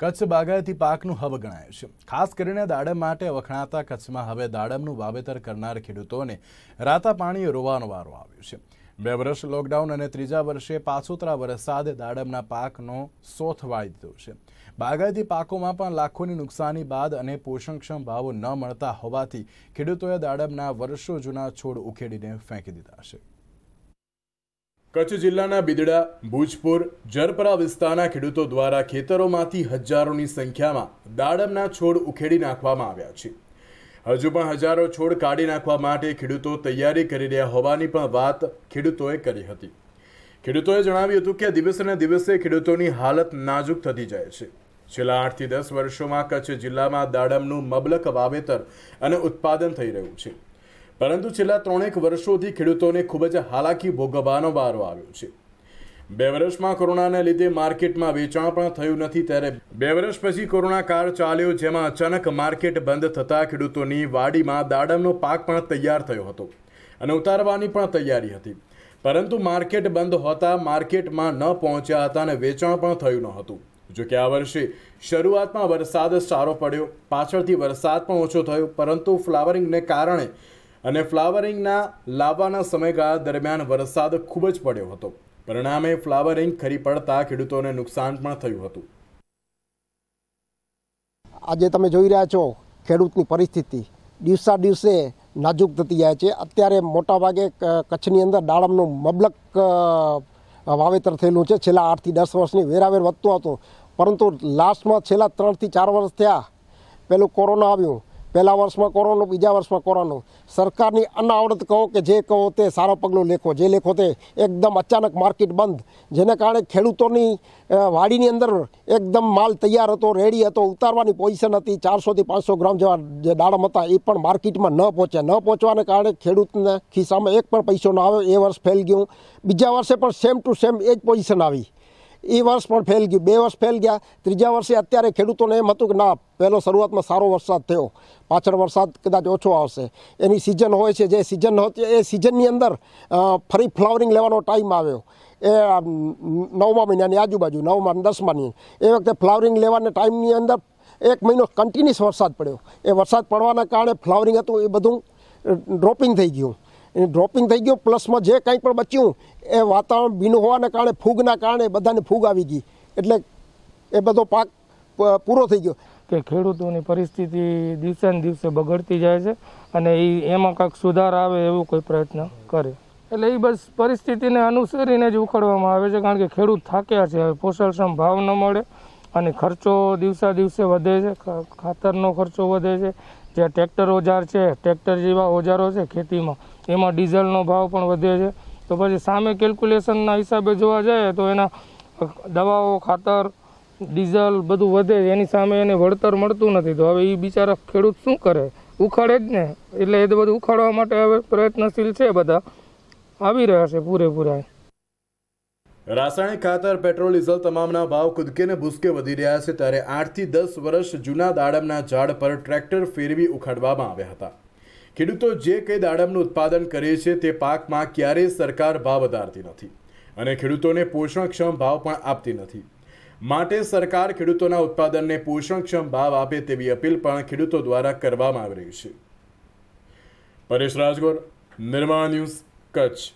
કચ્છ બાગાયતી પાકનું હબ ગણાય છે ખાસ કરીને દાડમ માટે વખણાતા કચ્છમાં હવે દાડમનું વાવેતર કરનાર ખેડૂતોને રાતા પાણી રોવાનો વારો આવ્યો છે બે વર્ષ લોકડાઉન અને ત્રીજા વર્ષે પાછોતરા વરસાદે દાડમના પાકનો સોથ વાળી દીધો છે બાગાયતી પાકોમાં પણ લાખોની નુકસાની બાદ અને પોષણક્ષમ ભાવો ન મળતા હોવાથી ખેડૂતોએ દાડમના વર્ષો જૂના છોડ ઉખેડીને ફેંકી દીધા છે કચ્છ જિલ્લાના બિદડા ભુજપુર જરપરા વિસ્તારના ખેડૂતો દ્વારા ખેતરોમાંથી હજારોની સંખ્યામાં દાડમના છોડ ઉખેડી નાખવામાં આવ્યા છે હજુ પણ હજારો છોડ કાઢી નાખવા માટે ખેડૂતો તૈયારી કરી રહ્યા હોવાની પણ વાત ખેડૂતોએ કરી હતી ખેડૂતોએ જણાવ્યું હતું કે દિવસે દિવસે ખેડૂતોની હાલત નાજુક થતી જાય છે છેલ્લા આઠથી દસ વર્ષોમાં કચ્છ જિલ્લામાં દાડમનું મબલક વાવેતર અને ઉત્પાદન થઈ રહ્યું છે પરંતુ છેલ્લા ત્રણેક વર્ષોથી ખેડૂતોને ખૂબ જ હાલાકી ભોગવવાનો વારો આવ્યો છે બે વર્ષમાં કોરોનાને લીધે માર્કેટમાં વેચાણ પણ થયું નથી ત્યારે બે વર્ષ પછી કોરોના કાળ ચાલ્યો જેમાં અચાનક માર્કેટ બંધ થતાં ખેડૂતોની વાડીમાં દાડમનો પાક પણ તૈયાર થયો હતો અને ઉતારવાની પણ તૈયારી હતી પરંતુ માર્કેટ બંધ હોતા માર્કેટમાં ન પહોંચ્યા હતા અને વેચાણ પણ થયું ન હતું જોકે આ વર્ષે શરૂઆતમાં વરસાદ સારો પડ્યો પાછળથી વરસાદ પણ ઓછો થયો પરંતુ ફ્લાવરિંગને કારણે અને ફ્લાવરિંગના લાવવાના સમયગાળા દરમિયાન વરસાદ ખૂબ જ પડ્યો હતો પરિણામે ફ્લાવરિંગ ખરી પડતા ખેડૂતોને નુકસાન પણ થયું હતું આજે તમે જોઈ રહ્યા છો ખેડૂતની પરિસ્થિતિ દિવસા દિવસે નાજુક થતી જાય છે અત્યારે મોટાભાગે કચ્છની અંદર દાડમનું મબલક વાવેતર થયેલું છે છેલ્લા આઠથી દસ વર્ષની વેરાવેર વધતું હતું પરંતુ લાસ્ટમાં છેલ્લા ત્રણથી ચાર વર્ષ થયા પેલું કોરોના આવ્યું પહેલા વર્ષમાં કરો બીજા વર્ષમાં કરો સરકારની અનાવડત કહો કે જે કહો તે સારો પગલું લેખો જે લેખો તે એકદમ અચાનક માર્કેટ બંધ જેને કારણે ખેડૂતોની વાડીની અંદર એકદમ માલ તૈયાર હતો રેડી હતો ઉતારવાની પોઝિશન હતી ચારસોથી પાંચસો ગ્રામ જેવા જે દાડમ હતા એ પણ માર્કેટમાં ન પહોંચ્યા ન પહોંચવાને કારણે ખેડૂતને ખિસ્સામાં એક પણ પૈસો ન આવ્યો એ વર્ષ ફેલ ગયું બીજા વર્ષે પણ સેમ ટુ સેમ એ જ પોઝિશન આવી એ વર્ષ પણ ફેલ ગયું બે વર્ષ ફેલ ગયા ત્રીજા વર્ષે અત્યારે ખેડૂતોને એમ હતું કે ના પહેલો શરૂઆતમાં સારો વરસાદ થયો પાછળ વરસાદ કદાચ ઓછો આવશે એની સિઝન હોય છે જે સિઝન હતી એ સિઝનની અંદર ફરી ફ્લાવરિંગ લેવાનો ટાઈમ આવ્યો એ નવમા મહિનાની આજુબાજુ નવમા દસમાની એ વખતે ફ્લાવરિંગ લેવાના ટાઈમની અંદર એક મહિનો કન્ટિન્યુઅસ વરસાદ પડ્યો એ વરસાદ પડવાના કારણે ફ્લાવરિંગ હતું એ બધું ડ્રોપિંગ થઈ ગયું ડ્રોપિંગ થઈ ગયું પ્લસમાં જે કંઈ પણ બચ્યું એ વાતાવરણ ભીનું હોવાના કારણે ફૂગના કારણે બધાને ફૂગ આવી ગઈ એટલે એ બધો પાક પૂરો થઈ ગયો કે ખેડૂતોની પરિસ્થિતિ દિવસે ને દિવસે બગડતી જાય છે અને એ એમાં કાંઈક સુધાર આવે એવું કોઈ પ્રયત્ન કરે એટલે એ બસ પરિસ્થિતિને અનુસરીને જ ઉખાડવામાં આવે છે કારણ કે ખેડૂત થાક્યા છે હવે પોષણક્ષમ ભાવ ન મળે અને ખર્ચો દિવસા દિવસે વધે છે ખાતરનો ખર્ચો વધે છે જે ટ્રેક્ટર ઓજાર છે ટ્રેક્ટર જેવા ઓજારો છે ખેતીમાં એમાં ડીઝલનો ભાવ પણ વધે છે તો પછી સામે કેલ્ક્યુલેશનના હિસાબે જોવા જઈએ તો એના દવાઓ ખાતર ડીઝલ બધું વધે છે એની સામે એને વળતર મળતું નથી તો હવે એ બિચારા ખેડૂત શું કરે ઉખાડે જ ને એટલે એ બધું ઉખાડવા માટે હવે પ્રયત્નશીલ છે બધા આવી રહ્યા છે પૂરેપૂરા રાસાયણિક ખાતર પેટ્રોલ ડીઝલ તમામના ભાવ કુદકેને ભૂસકે વધી રહ્યા છે ત્યારે આઠથી દસ વર્ષ જૂના દાડમના ઝાડ પર ટ્રેક્ટર ફેરવી ઉખાડવામાં આવ્યા હતા ખેડૂતો જે કંઈ દાડમનું ઉત્પાદન કરે છે તે પાકમાં ક્યારેય સરકાર ભાવ વધારતી નથી અને ખેડૂતોને પોષણક્ષમ ભાવ પણ આપતી નથી માટે સરકાર ખેડૂતોના ઉત્પાદનને પોષણક્ષમ ભાવ આપે તેવી અપીલ પણ ખેડૂતો દ્વારા કરવામાં આવી રહી છે પરેશ રાજગોર નિર્માણ ન્યૂઝ કચ્છ